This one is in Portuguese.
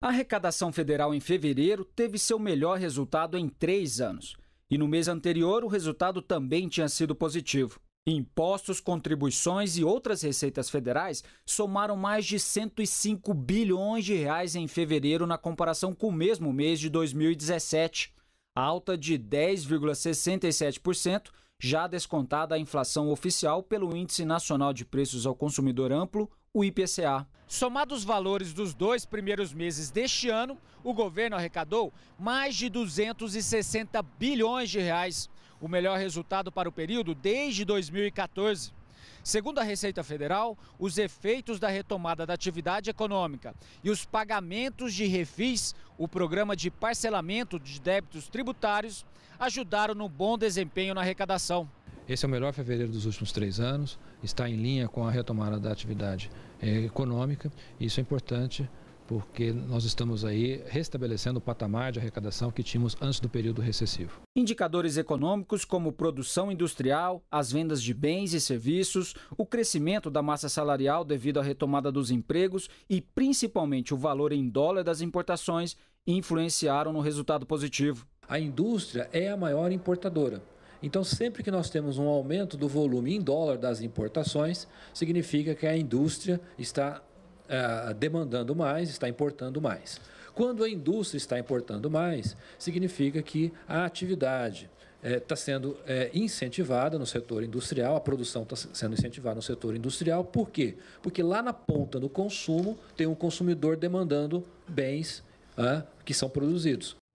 A arrecadação federal em fevereiro teve seu melhor resultado em três anos, e no mês anterior o resultado também tinha sido positivo. Impostos, contribuições e outras receitas federais somaram mais de 105 bilhões de reais em fevereiro na comparação com o mesmo mês de 2017, alta de 10,67%, já descontada a inflação oficial pelo Índice Nacional de Preços ao Consumidor Amplo, o IPCA. Somado os valores dos dois primeiros meses deste ano, o governo arrecadou mais de 260 bilhões de reais, o melhor resultado para o período desde 2014. Segundo a Receita Federal, os efeitos da retomada da atividade econômica e os pagamentos de refis, o programa de parcelamento de débitos tributários, ajudaram no bom desempenho na arrecadação. Esse é o melhor fevereiro dos últimos três anos, está em linha com a retomada da atividade eh, econômica, e isso é importante porque nós estamos aí restabelecendo o patamar de arrecadação que tínhamos antes do período recessivo. Indicadores econômicos como produção industrial, as vendas de bens e serviços, o crescimento da massa salarial devido à retomada dos empregos e principalmente o valor em dólar das importações influenciaram no resultado positivo. A indústria é a maior importadora então, sempre que nós temos um aumento do volume em dólar das importações, significa que a indústria está eh, demandando mais, está importando mais. Quando a indústria está importando mais, significa que a atividade está eh, sendo eh, incentivada no setor industrial, a produção está sendo incentivada no setor industrial. Por quê? Porque lá na ponta, do consumo, tem um consumidor demandando bens que são produzidos.